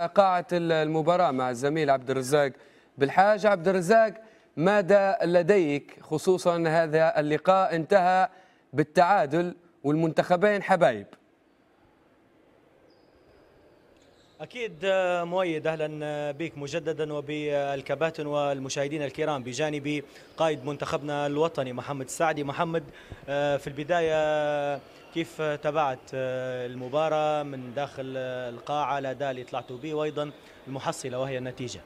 قاعة المباراة مع الزميل عبد الرزاق بالحاج عبد الرزاق ماذا لديك خصوصا هذا اللقاء انتهى بالتعادل والمنتخبين حبايب أكيد مؤيد أهلا بك مجددا وبالكباتن والمشاهدين الكرام بجانب قائد منتخبنا الوطني محمد السعدي محمد آه، في البداية كيف تابعت آه، المباراة من داخل القاعة الأداء اللي طلعتوا به وأيضا المحصلة وهي النتيجة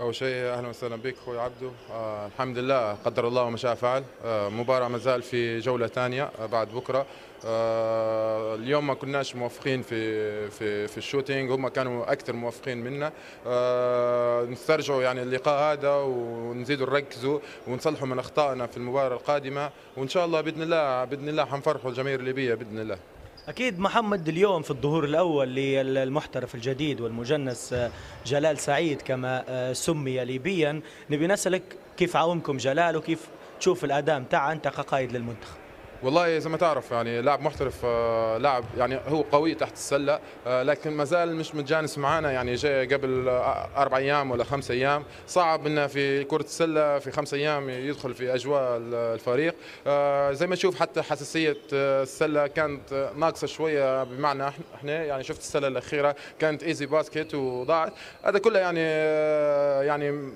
أول شيء أهلا وسهلا بك أخوي عبدو آه الحمد لله قدر الله وما شاء فعل آه مباراة ما زال في جولة ثانية آه بعد بكرة آه اليوم ما كناش موفقين في في في الشوتينج هم كانوا أكثر موفقين منا آه نسترجعوا يعني اللقاء هذا ونزيدوا نركزوا ونصلحوا من أخطائنا في المباراة القادمة وإن شاء الله بإذن الله بإذن الله حنفرحوا الجماهير الليبية بإذن الله اكيد محمد اليوم في الظهور الاول للمحترف الجديد والمجنس آه، جلال سعيد كما آه، سمي ليبيا نبي نسالك كيف عاونكم جلال وكيف تشوف الاداء متاعه انت كقائد للمنتخب والله زي ما تعرف يعني لاعب محترف آه، لاعب يعني هو قوي تحت السله آه، لكن ما زال مش متجانس معنا يعني جاي قبل آه، اربع ايام ولا خمس ايام صعب انه في كره السله في خمس ايام يدخل في اجواء الفريق زي ما تشوف حتى حساسيه السله كانت ناقصه شويه بمعنى احنا يعني شفت السله الاخيره كانت ايزي باسكت وضاعت هذا كله يعني يعني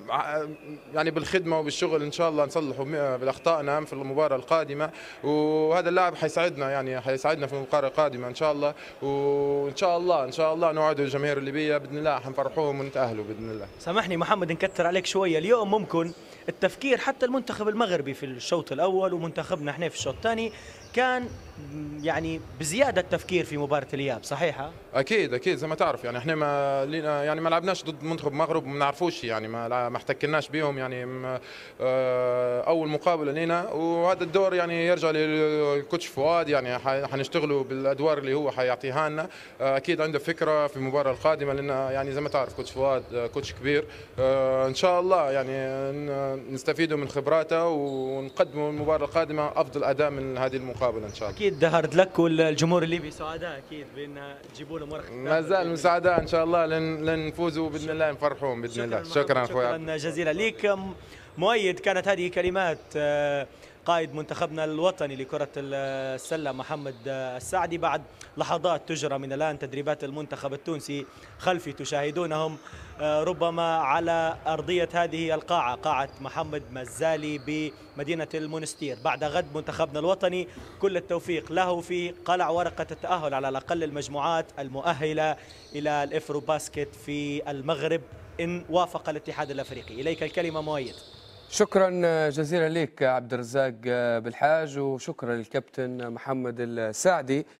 يعني بالخدمه وبالشغل ان شاء الله نصلحه بالاخطاء نعم، في المباراه القادمه و وهذا اللاعب حيساعدنا يعني حيساعدنا في المباراة القادمة ان شاء الله وان شاء الله ان شاء الله نوعد الجماهير الليبية باذن الله حنفرحوهم ونتأهلوا باذن الله سامحني محمد نكثر عليك شوية اليوم ممكن التفكير حتى المنتخب المغربي في الشوط الاول ومنتخبنا احنا في الشوط الثاني كان يعني بزياده تفكير في مباراه الاياب صحيحه اكيد اكيد زي ما تعرف يعني احنا ما لينا يعني ما لعبناش ضد منتخب المغرب ما نعرفوش يعني ما ما احتكناش بهم يعني آه، اول مقابله لينا وهذا الدور يعني يرجع الكوتش فؤاد يعني حنشتغلوا بالادوار اللي هو حيعطيها لنا آه، اكيد عنده فكره في المباراه القادمه لان يعني زي ما تعرف كوتش فؤاد آه، كوتش كبير آه، ان شاء الله يعني نستفيدوا من خبراته ونقدموا المباراه القادمه افضل اداء من هذه المقابله ان شاء الله اكيد دهرت لك والجمهور الليبي سعداء اكيد بان تجيبوا لهم ورقه ما زال سعداء ان شاء الله لن لن نفوزوا باذن الله نفرحهم باذن الله شكرا اخويا شكرا جزيلا ليك مؤيد كانت هذه كلمات قائد منتخبنا الوطني لكرة السلة محمد السعدي بعد لحظات تجرى من الآن تدريبات المنتخب التونسي خلفي تشاهدونهم آه، ربما على أرضية هذه القاعة قاعة محمد مزالي بمدينة المنستير بعد غد منتخبنا الوطني كل التوفيق له في قلع ورقة التأهل على الأقل المجموعات المؤهلة إلى الإفرو باسكت في المغرب إن وافق الاتحاد الأفريقي إليك الكلمة مؤيد شكرا جزيلا لك عبد الرزاق بالحاج وشكرا للكابتن محمد السعدي